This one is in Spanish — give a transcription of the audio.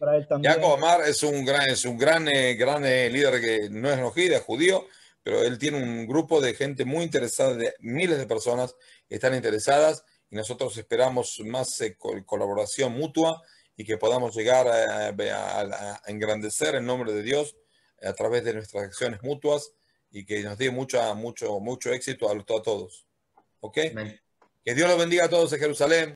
para Amar es un gran, es un gran, eh, gran eh, líder que no es nojí es judío, pero él tiene un grupo de gente muy interesada, de miles de personas están interesadas y nosotros esperamos más eh, colaboración mutua y que podamos llegar a, engrandecer el nombre de Dios a través de nuestras acciones mutuas y que nos dé mucha, mucho, mucho éxito a, todos. ¿Ok? Que Dios los bendiga a todos en Jerusalén.